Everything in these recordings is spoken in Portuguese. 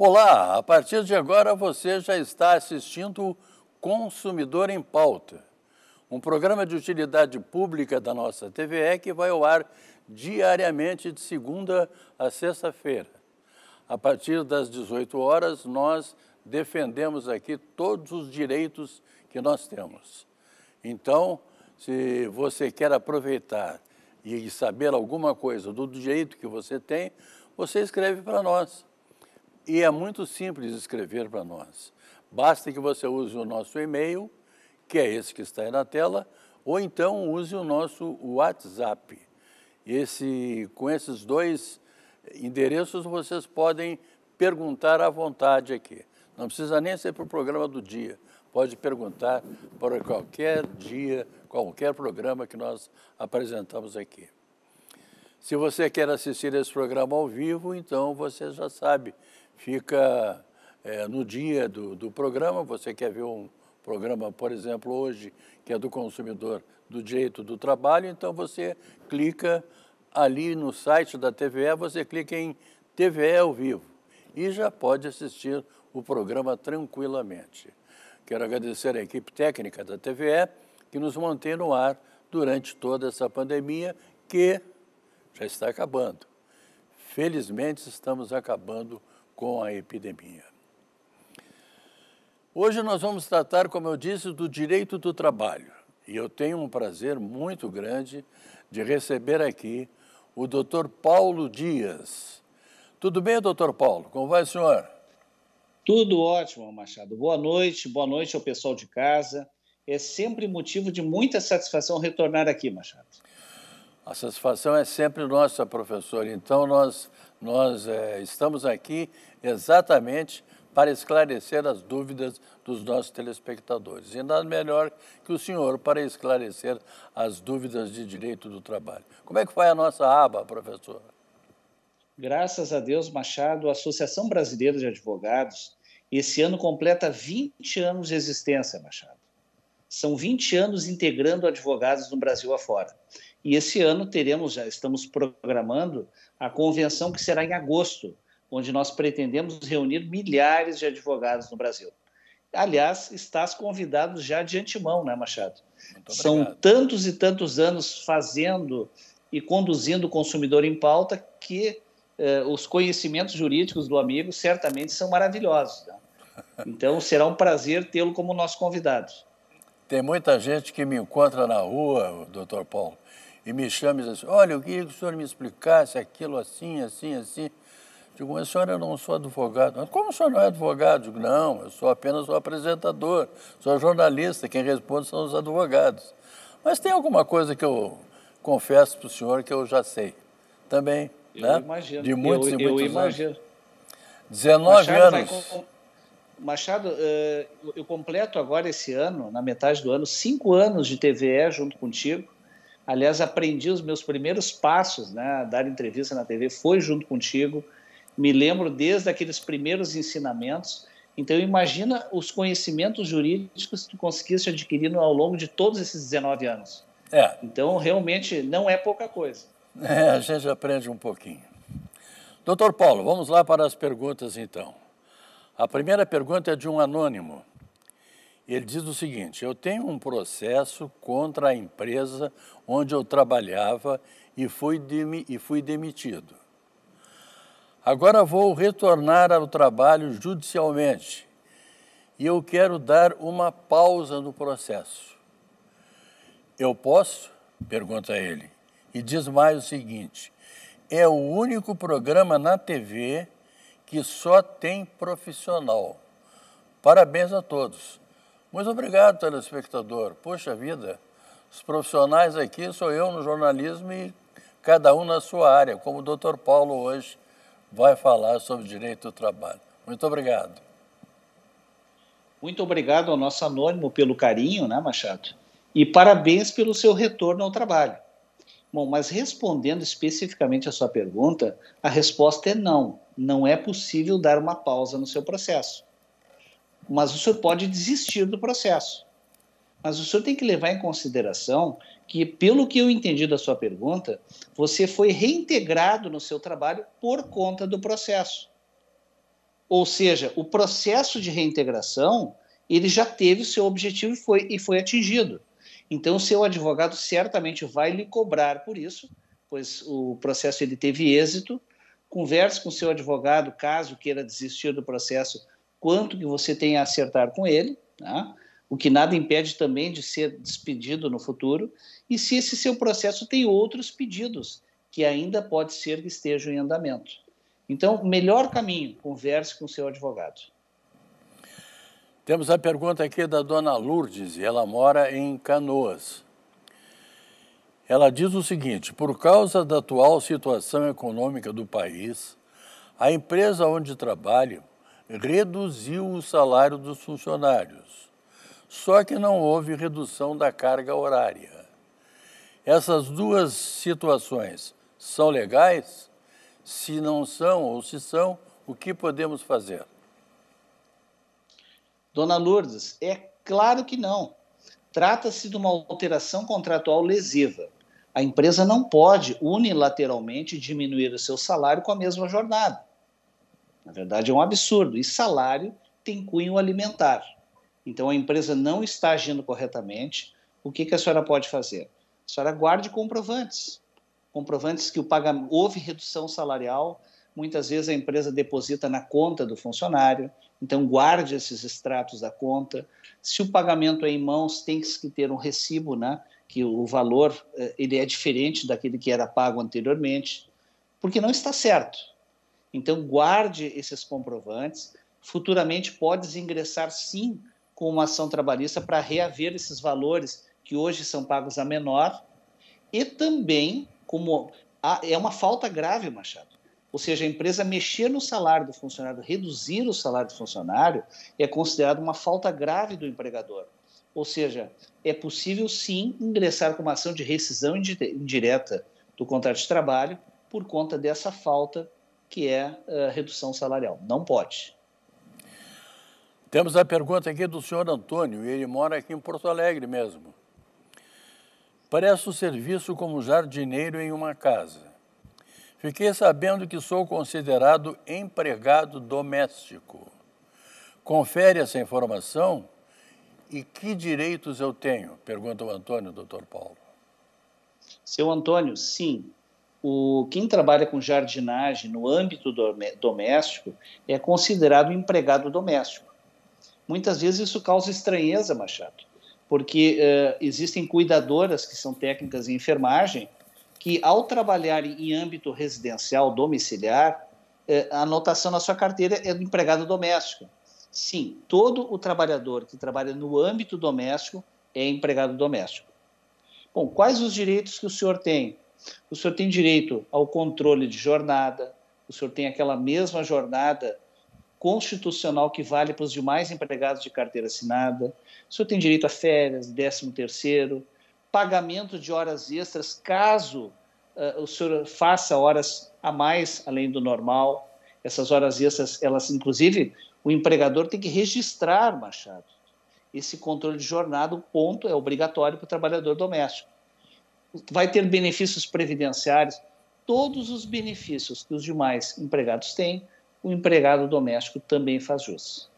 Olá, a partir de agora você já está assistindo Consumidor em Pauta, um programa de utilidade pública da nossa TVE que vai ao ar diariamente de segunda a sexta-feira. A partir das 18 horas, nós defendemos aqui todos os direitos que nós temos. Então, se você quer aproveitar e saber alguma coisa do direito que você tem, você escreve para nós. E é muito simples escrever para nós. Basta que você use o nosso e-mail, que é esse que está aí na tela, ou então use o nosso WhatsApp. Esse, com esses dois endereços vocês podem perguntar à vontade aqui. Não precisa nem ser para o programa do dia. Pode perguntar para qualquer dia, qualquer programa que nós apresentamos aqui. Se você quer assistir esse programa ao vivo, então você já sabe fica é, no dia do, do programa. Você quer ver um programa, por exemplo, hoje, que é do consumidor, do direito do trabalho, então você clica ali no site da TVE, você clica em TVE ao vivo e já pode assistir o programa tranquilamente. Quero agradecer à equipe técnica da TVE que nos mantém no ar durante toda essa pandemia que já está acabando. Felizmente, estamos acabando com a epidemia. Hoje nós vamos tratar, como eu disse, do direito do trabalho. E eu tenho um prazer muito grande de receber aqui o Dr. Paulo Dias. Tudo bem, doutor Paulo? Como vai, senhor? Tudo ótimo, Machado. Boa noite, boa noite ao pessoal de casa. É sempre motivo de muita satisfação retornar aqui, Machado. A satisfação é sempre nossa, professor. Então, nós nós é, estamos aqui exatamente para esclarecer as dúvidas dos nossos telespectadores. E nada melhor que o senhor para esclarecer as dúvidas de direito do trabalho. Como é que foi a nossa aba, professor? Graças a Deus, Machado, a Associação Brasileira de Advogados, esse ano completa 20 anos de existência, Machado. São 20 anos integrando advogados no Brasil afora. E esse ano teremos, já estamos programando a convenção que será em agosto, onde nós pretendemos reunir milhares de advogados no Brasil. Aliás, estás convidado já de antemão, né, Machado? São tantos e tantos anos fazendo e conduzindo o consumidor em pauta que eh, os conhecimentos jurídicos do amigo certamente são maravilhosos. Né? Então, será um prazer tê-lo como nosso convidado. Tem muita gente que me encontra na rua, doutor Paulo, e me chama e diz assim, olha, eu queria que o senhor me explicasse aquilo assim, assim, assim. Digo, mas senhora, eu não sou advogado. como o senhor não é advogado? Digo, não, eu sou apenas um apresentador, sou jornalista, quem responde são os advogados. Mas tem alguma coisa que eu confesso para o senhor que eu já sei. Também, eu né? Imagino. De muitos eu, e muitos eu imagino. anos. 19 Machado anos. Com... Machado, eh, eu completo agora esse ano, na metade do ano, cinco anos de TVE junto contigo. Aliás, aprendi os meus primeiros passos, né? Dar entrevista na TV foi junto contigo. Me lembro desde aqueles primeiros ensinamentos. Então, imagina os conhecimentos jurídicos que tu conseguiste adquirir ao longo de todos esses 19 anos. É. Então, realmente, não é pouca coisa. É, a gente aprende um pouquinho. Doutor Paulo, vamos lá para as perguntas, então. A primeira pergunta é de um anônimo. Ele diz o seguinte: eu tenho um processo contra a empresa onde eu trabalhava e fui, e fui demitido. Agora vou retornar ao trabalho judicialmente e eu quero dar uma pausa no processo. Eu posso? pergunta ele. E diz mais o seguinte: é o único programa na TV que só tem profissional. Parabéns a todos. Muito obrigado, telespectador. Poxa vida, os profissionais aqui sou eu no jornalismo e cada um na sua área, como o Dr. Paulo hoje vai falar sobre direito do trabalho. Muito obrigado. Muito obrigado ao nosso anônimo pelo carinho, né, Machado? E parabéns pelo seu retorno ao trabalho. Bom, mas respondendo especificamente à sua pergunta, a resposta é não. Não é possível dar uma pausa no seu processo mas o senhor pode desistir do processo. Mas o senhor tem que levar em consideração que, pelo que eu entendi da sua pergunta, você foi reintegrado no seu trabalho por conta do processo. Ou seja, o processo de reintegração ele já teve o seu objetivo e foi, e foi atingido. Então, o seu advogado certamente vai lhe cobrar por isso, pois o processo ele teve êxito. Converse com o seu advogado, caso queira desistir do processo, quanto que você tem a acertar com ele, tá? o que nada impede também de ser despedido no futuro, e se esse seu processo tem outros pedidos que ainda pode ser que estejam em andamento. Então, melhor caminho, converse com o seu advogado. Temos a pergunta aqui da dona Lourdes, e ela mora em Canoas. Ela diz o seguinte: por causa da atual situação econômica do país, a empresa onde trabalho reduziu o salário dos funcionários, só que não houve redução da carga horária. Essas duas situações são legais? Se não são ou se são, o que podemos fazer? Dona Lourdes, é claro que não. Trata-se de uma alteração contratual lesiva. A empresa não pode unilateralmente diminuir o seu salário com a mesma jornada. Na verdade, é um absurdo. E salário tem cunho alimentar. Então, a empresa não está agindo corretamente. O que, que a senhora pode fazer? A senhora guarde comprovantes. Comprovantes que o paga... houve redução salarial, muitas vezes a empresa deposita na conta do funcionário, então guarde esses extratos da conta. Se o pagamento é em mãos, tem que ter um recibo, né? que o valor eh, ele é diferente daquele que era pago anteriormente, porque não está certo. Então, guarde esses comprovantes. Futuramente, podes ingressar sim com uma ação trabalhista para reaver esses valores que hoje são pagos a menor. E também, como a, é uma falta grave, Machado. Ou seja, a empresa mexer no salário do funcionário, reduzir o salário do funcionário, é considerado uma falta grave do empregador. Ou seja, é possível sim ingressar com uma ação de rescisão indireta do contrato de trabalho por conta dessa falta que é a eh, redução salarial. Não pode. Temos a pergunta aqui do senhor Antônio, ele mora aqui em Porto Alegre mesmo. Presto serviço como jardineiro em uma casa. Fiquei sabendo que sou considerado empregado doméstico. Confere essa informação e que direitos eu tenho? Pergunta o Antônio, doutor Paulo. Seu Antônio, sim, o, quem trabalha com jardinagem no âmbito do, doméstico é considerado empregado doméstico. Muitas vezes isso causa estranheza, Machado, porque uh, existem cuidadoras que são técnicas em enfermagem que, ao trabalhar em âmbito residencial domiciliar, uh, a anotação na sua carteira é do empregado doméstico. Sim, todo o trabalhador que trabalha no âmbito doméstico é empregado doméstico. Bom, quais os direitos que o senhor tem? o senhor tem direito ao controle de jornada, o senhor tem aquela mesma jornada constitucional que vale para os demais empregados de carteira assinada, o senhor tem direito a férias, 13 terceiro, pagamento de horas extras caso uh, o senhor faça horas a mais além do normal. Essas horas extras, elas, inclusive, o empregador tem que registrar, Machado. Esse controle de jornada, o ponto, é obrigatório para o trabalhador doméstico vai ter benefícios previdenciários, todos os benefícios que os demais empregados têm, o empregado doméstico também faz jus.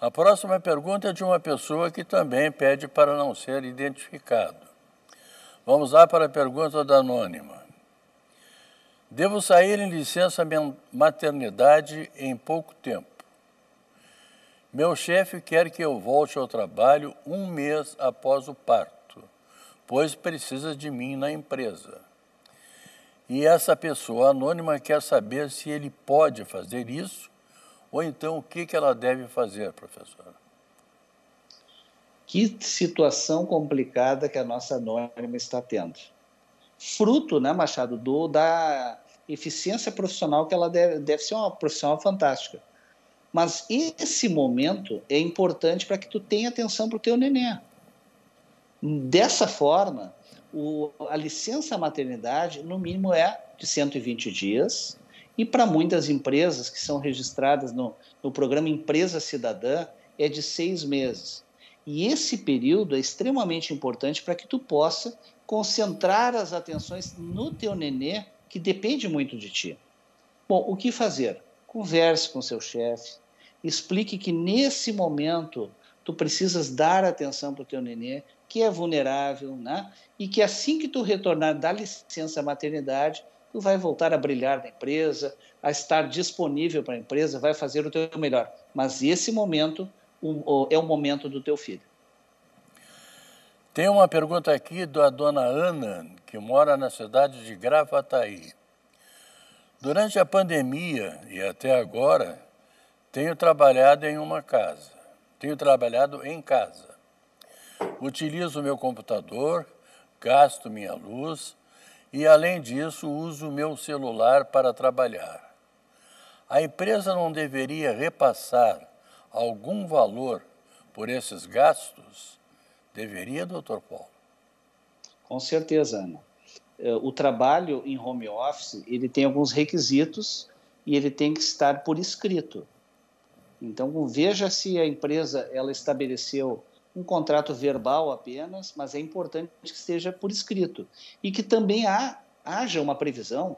A próxima pergunta é de uma pessoa que também pede para não ser identificado. Vamos lá para a pergunta da anônima. Devo sair em licença maternidade em pouco tempo. Meu chefe quer que eu volte ao trabalho um mês após o parto pois precisa de mim na empresa. E essa pessoa anônima quer saber se ele pode fazer isso ou então o que, que ela deve fazer, professora. Que situação complicada que a nossa anônima está tendo. Fruto, né, Machado, do, da eficiência profissional que ela deve, deve ser uma profissional fantástica. Mas esse momento é importante para que tu tenha atenção para o teu neném. Dessa forma, o, a licença maternidade, no mínimo, é de 120 dias. E para muitas empresas que são registradas no, no programa Empresa Cidadã, é de seis meses. E esse período é extremamente importante para que tu possa concentrar as atenções no teu nenê, que depende muito de ti. Bom, o que fazer? Converse com seu chefe, explique que nesse momento tu precisas dar atenção para o teu nenê, que é vulnerável, né? E que assim que tu retornar da licença maternidade, tu vai voltar a brilhar na empresa, a estar disponível para a empresa, vai fazer o teu melhor. Mas esse momento é o momento do teu filho. Tem uma pergunta aqui da dona Ana, que mora na cidade de Gravataí. Durante a pandemia e até agora, tenho trabalhado em uma casa. Tenho trabalhado em casa. Utilizo meu computador, gasto minha luz e, além disso, uso meu celular para trabalhar. A empresa não deveria repassar algum valor por esses gastos? Deveria, doutor Paulo? Com certeza, Ana. É, o trabalho em home office ele tem alguns requisitos e ele tem que estar por escrito. Então veja se a empresa ela estabeleceu um contrato verbal apenas, mas é importante que seja por escrito. E que também há, haja uma previsão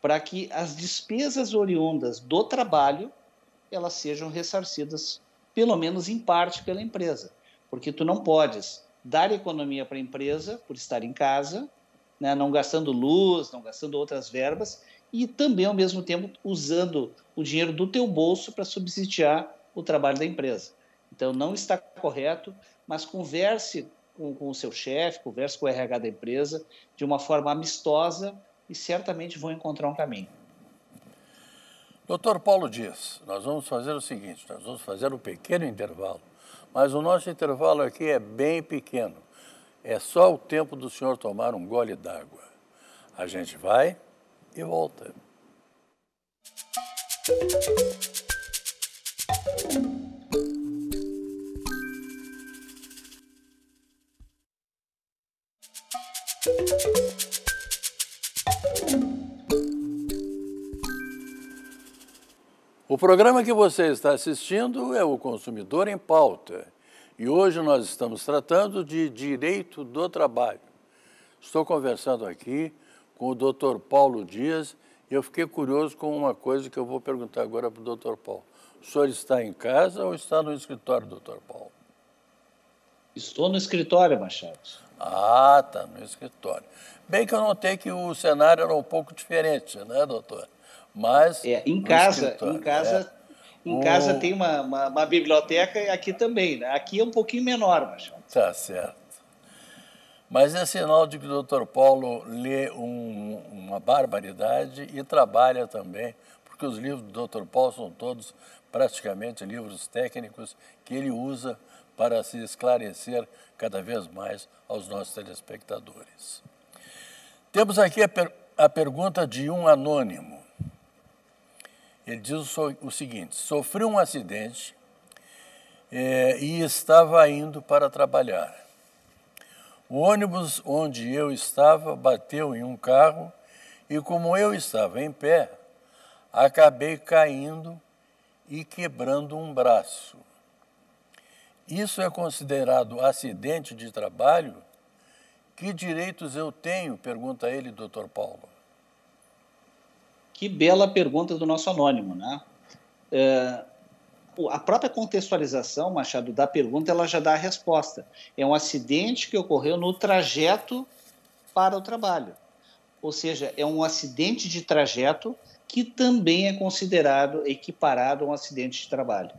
para que as despesas oriundas do trabalho elas sejam ressarcidas, pelo menos em parte, pela empresa. Porque tu não podes dar economia para a empresa por estar em casa, né, não gastando luz, não gastando outras verbas, e também, ao mesmo tempo, usando o dinheiro do teu bolso para subsidiar o trabalho da empresa. Então, não está correto, mas converse com, com o seu chefe, converse com o RH da empresa de uma forma amistosa e certamente vão encontrar um caminho. Doutor Paulo Dias, nós vamos fazer o seguinte: nós vamos fazer um pequeno intervalo, mas o nosso intervalo aqui é bem pequeno. É só o tempo do senhor tomar um gole d'água. A gente vai e volta. Música O programa que você está assistindo é o Consumidor em Pauta e hoje nós estamos tratando de direito do trabalho. Estou conversando aqui com o Dr. Paulo Dias e eu fiquei curioso com uma coisa que eu vou perguntar agora para o Dr. Paulo. O senhor está em casa ou está no escritório, Dr. Paulo? Estou no escritório, Machado. Ah, está no escritório. Bem que eu notei que o cenário era um pouco diferente, né, doutor? Mas. É, em casa, em casa, é. em o... casa tem uma, uma, uma, biblioteca e aqui também, né? Aqui é um pouquinho menor, mas. Tá certo. Mas é sinal de que o doutor Paulo lê um, uma barbaridade e trabalha também, porque os livros do doutor Paulo são todos praticamente livros técnicos que ele usa para se esclarecer cada vez mais aos nossos telespectadores. Temos aqui a, per a pergunta de um anônimo. Ele diz o, o seguinte: sofri um acidente é, e estava indo para trabalhar. O ônibus onde eu estava bateu em um carro e, como eu estava em pé, acabei caindo e quebrando um braço isso é considerado acidente de trabalho? Que direitos eu tenho? Pergunta ele, doutor Paulo. Que bela pergunta do nosso anônimo, né? É, a própria contextualização, Machado, da pergunta, ela já dá a resposta. É um acidente que ocorreu no trajeto para o trabalho. Ou seja, é um acidente de trajeto que também é considerado equiparado a um acidente de trabalho.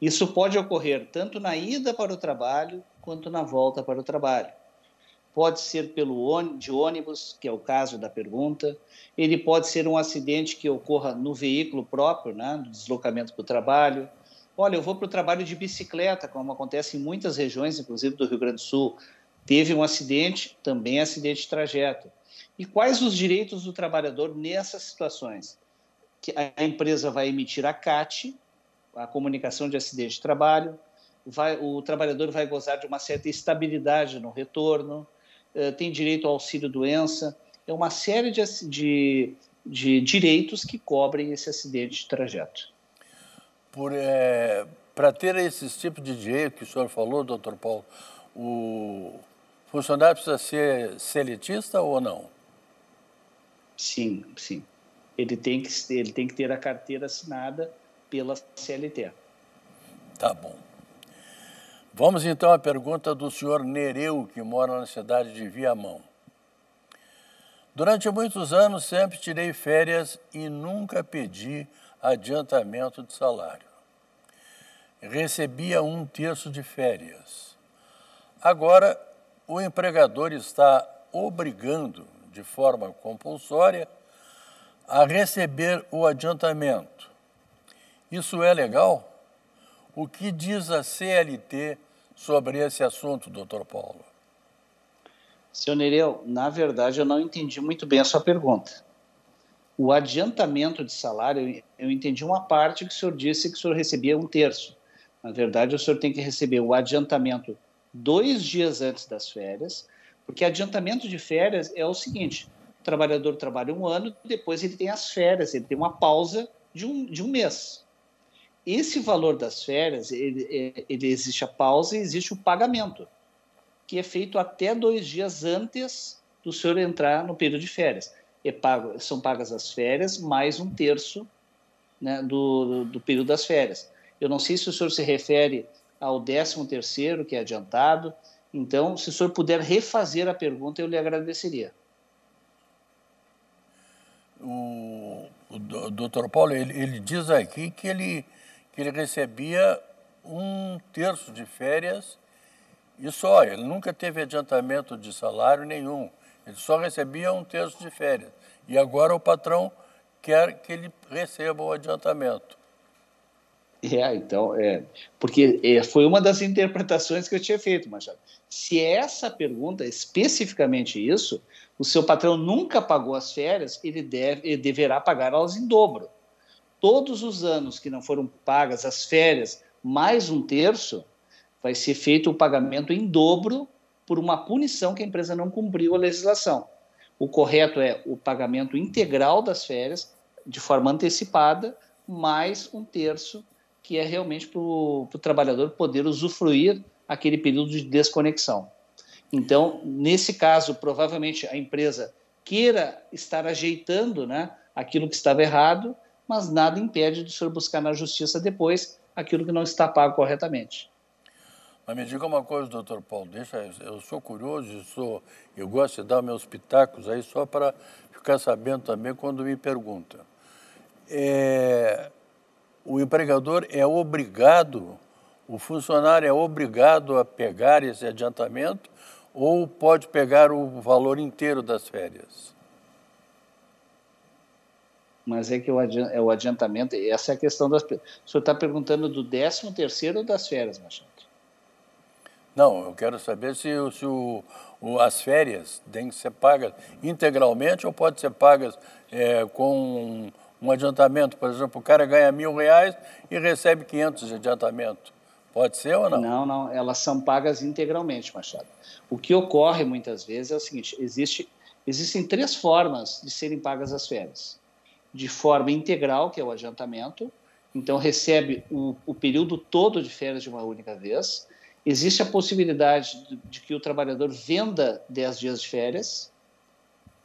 Isso pode ocorrer tanto na ida para o trabalho quanto na volta para o trabalho. Pode ser pelo de ônibus, que é o caso da pergunta. Ele pode ser um acidente que ocorra no veículo próprio, né, no deslocamento para o trabalho. Olha, eu vou para o trabalho de bicicleta, como acontece em muitas regiões, inclusive do Rio Grande do Sul. Teve um acidente, também acidente de trajeto. E quais os direitos do trabalhador nessas situações? Que a empresa vai emitir a CAT, a comunicação de acidente de trabalho, vai, o trabalhador vai gozar de uma certa estabilidade no retorno, eh, tem direito ao auxílio-doença, é uma série de, de, de, direitos que cobrem esse acidente de trajeto. Para eh, é, ter esses tipos de direito que o senhor falou, doutor Paulo, o funcionário precisa ser seletista ou não? Sim, sim. Ele tem que, ele tem que ter a carteira assinada pela CLT. Tá bom. Vamos então à pergunta do senhor Nereu, que mora na cidade de Viamão. Durante muitos anos sempre tirei férias e nunca pedi adiantamento de salário. Recebia um terço de férias. Agora, o empregador está obrigando, de forma compulsória, a receber o adiantamento isso é legal? O que diz a CLT sobre esse assunto, doutor Paulo? Senhor Nereu, na verdade eu não entendi muito bem a sua pergunta. O adiantamento de salário, eu entendi uma parte que o senhor disse que o senhor recebia um terço. Na verdade, o senhor tem que receber o adiantamento dois dias antes das férias, porque adiantamento de férias é o seguinte: o trabalhador trabalha um ano, depois ele tem as férias, ele tem uma pausa de um, de um mês esse valor das férias, ele, é, ele existe a pausa e existe o pagamento, que é feito até dois dias antes do senhor entrar no período de férias. É pago, são pagas as férias mais um terço né, do, do, período das férias. Eu não sei se o senhor se refere ao décimo terceiro, que é adiantado. Então, se o senhor puder refazer a pergunta, eu lhe agradeceria. O, o doutor Paulo, ele, ele diz aqui que ele que ele recebia um terço de férias e só. Ele nunca teve adiantamento de salário nenhum. Ele só recebia um terço de férias. E agora o patrão quer que ele receba o adiantamento. É, então, é, porque é, foi uma das interpretações que eu tinha feito, Machado. Se é essa pergunta, especificamente isso, o seu patrão nunca pagou as férias, ele, deve, ele deverá pagar elas em dobro todos os anos que não foram pagas as férias, mais um terço, vai ser feito o pagamento em dobro por uma punição que a empresa não cumpriu a legislação. O correto é o pagamento integral das férias, de forma antecipada, mais um terço, que é realmente para o trabalhador poder usufruir aquele período de desconexão. Então, nesse caso, provavelmente a empresa queira estar ajeitando né, aquilo que estava errado, mas nada impede de o senhor buscar na justiça depois aquilo que não está pago corretamente. Mas me diga uma coisa, doutor Paulo, deixa eu sou curioso, eu, sou, eu gosto de dar meus pitacos aí só para ficar sabendo também quando me pergunta. É, o empregador é obrigado, o funcionário é obrigado a pegar esse adiantamento ou pode pegar o valor inteiro das férias? mas é que o, adi é o adiantamento, essa é a questão das... O senhor está perguntando do 13º ou das férias, Machado? Não, eu quero saber se, se o, o, as férias têm que ser pagas integralmente ou pode ser pagas é, com um, um adiantamento. Por exemplo, o cara ganha mil reais e recebe 500 de adiantamento. Pode ser ou não? Não, não. Elas são pagas integralmente, Machado. O que ocorre muitas vezes é o seguinte: existe, existem três formas de serem pagas as férias de forma integral, que é o adiantamento. Então, recebe o, o período todo de férias de uma única vez. Existe a possibilidade de, de que o trabalhador venda 10 dias de férias.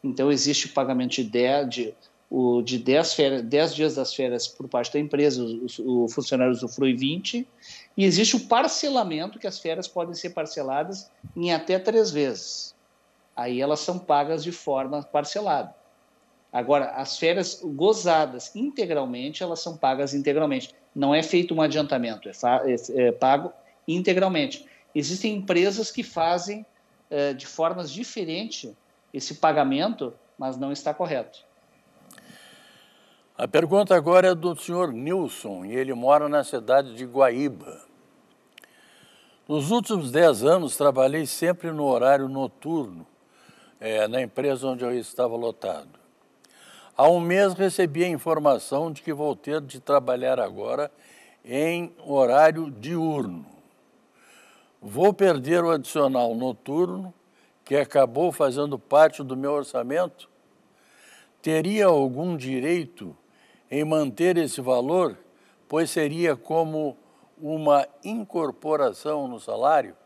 Então, existe o pagamento de 10, de, o, de 10, férias, 10 dias das férias por parte da empresa, o, o funcionário usufrui 20. E existe o parcelamento, que as férias podem ser parceladas em até três vezes. Aí elas são pagas de forma parcelada. Agora, as férias gozadas integralmente, elas são pagas integralmente. Não é feito um adiantamento, é, é, é pago integralmente. Existem empresas que fazem é, de formas diferentes esse pagamento, mas não está correto. A pergunta agora é do senhor Nilson, e ele mora na cidade de Guaíba. Nos últimos dez anos, trabalhei sempre no horário noturno, é, na empresa onde eu estava lotado. Há um mês recebi a informação de que vou ter de trabalhar agora em horário diurno. Vou perder o adicional noturno, que acabou fazendo parte do meu orçamento? Teria algum direito em manter esse valor, pois seria como uma incorporação no salário?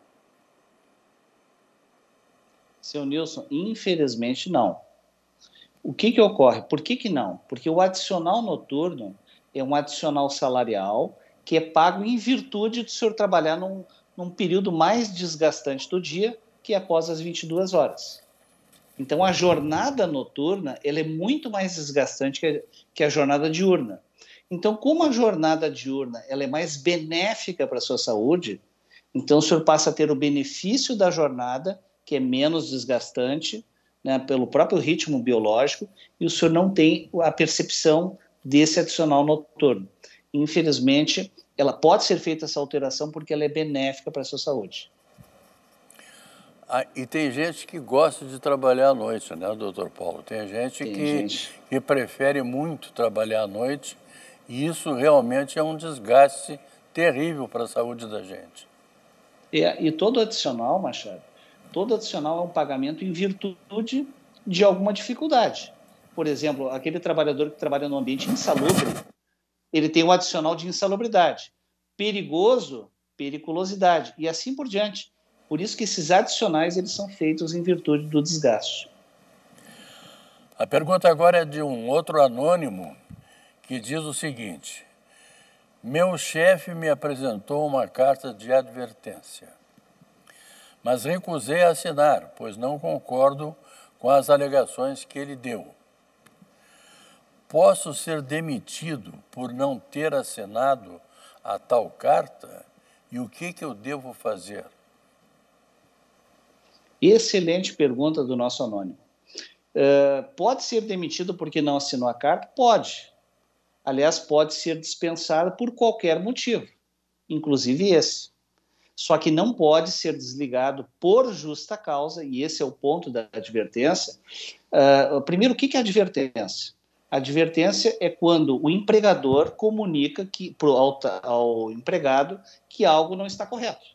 Seu Nilson, infelizmente não. O que, que ocorre? Por que, que não? Porque o adicional noturno é um adicional salarial que é pago em virtude do senhor trabalhar num, num período mais desgastante do dia, que é após as 22 horas. Então, a jornada noturna ela é muito mais desgastante que a, que a jornada diurna. Então, como a jornada diurna ela é mais benéfica para a sua saúde, então o senhor passa a ter o benefício da jornada, que é menos desgastante, né, pelo próprio ritmo biológico e o senhor não tem a percepção desse adicional noturno. Infelizmente, ela pode ser feita essa alteração porque ela é benéfica para a sua saúde. Ah, e tem gente que gosta de trabalhar à noite, né, doutor Paulo? Tem gente, tem que, gente. que prefere muito trabalhar à noite e isso realmente é um desgaste terrível para a saúde da gente. É, e todo adicional, Machado, todo adicional é um pagamento em virtude de alguma dificuldade. Por exemplo, aquele trabalhador que trabalha num ambiente insalubre, ele tem um adicional de insalubridade. Perigoso, periculosidade e assim por diante. Por isso que esses adicionais eles são feitos em virtude do desgaste. A pergunta agora é de um outro anônimo que diz o seguinte: Meu chefe me apresentou uma carta de advertência mas recusei assinar, pois não concordo com as alegações que ele deu. Posso ser demitido por não ter assinado a tal carta? E o que, que eu devo fazer? Excelente pergunta do nosso anônimo. Uh, pode ser demitido porque não assinou a carta? Pode. Aliás, pode ser dispensado por qualquer motivo, inclusive esse só que não pode ser desligado por justa causa, e esse é o ponto da advertência. Uh, primeiro, o que é advertência? A advertência é quando o empregador comunica que, pro, ao, ao empregado que algo não está correto,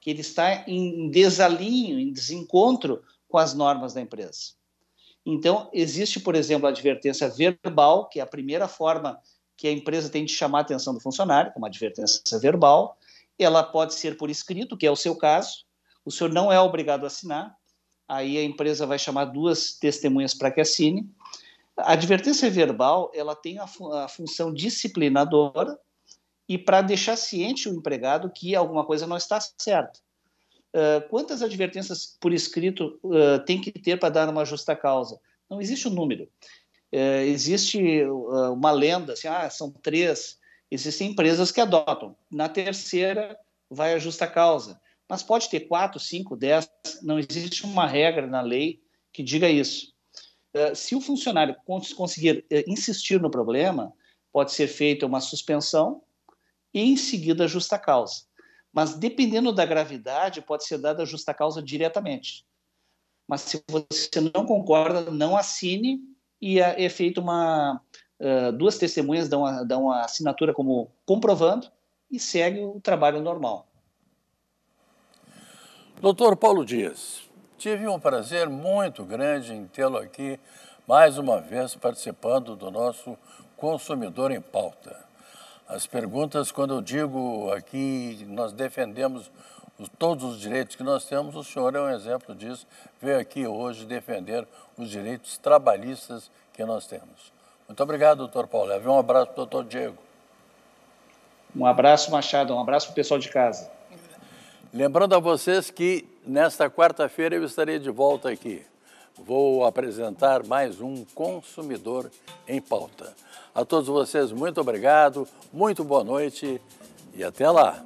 que ele está em desalinho, em desencontro com as normas da empresa. Então, existe, por exemplo, a advertência verbal, que é a primeira forma que a empresa tem de chamar a atenção do funcionário, é uma advertência verbal ela pode ser por escrito, que é o seu caso, o senhor não é obrigado a assinar, aí a empresa vai chamar duas testemunhas para que assine. A advertência verbal ela tem a, fu a função disciplinadora e para deixar ciente o empregado que alguma coisa não está certa. Uh, quantas advertências por escrito uh, tem que ter para dar uma justa causa? Não existe um número. Uh, existe uma lenda, assim, ah, são três, Existem empresas que adotam. Na terceira, vai a justa causa. Mas pode ter quatro, cinco, dez. Não existe uma regra na lei que diga isso. Eh, se o funcionário conseguir eh, insistir no problema, pode ser feita uma suspensão e, em seguida, a justa causa. Mas, dependendo da gravidade, pode ser dada a justa causa diretamente. Mas, se você não concorda, não assine e eh, é feita uma, ah, duas testemunhas dão a, dão a assinatura como comprovando e segue o trabalho normal. Doutor Paulo Dias, tive um prazer muito grande em tê-lo aqui mais uma vez participando do nosso Consumidor em Pauta. As perguntas, quando eu digo aqui, nós defendemos todos os direitos que nós temos, o senhor é um exemplo disso, veio aqui hoje defender os direitos trabalhistas que nós temos. Muito obrigado, doutor Paulo Leve. Um abraço para o doutor Diego. Um abraço, Machado. Um abraço para o pessoal de casa. Lembrando a vocês que nesta quarta-feira eu estarei de volta aqui. Vou apresentar mais um Consumidor em Pauta. A todos vocês, muito obrigado, muito boa noite e até lá!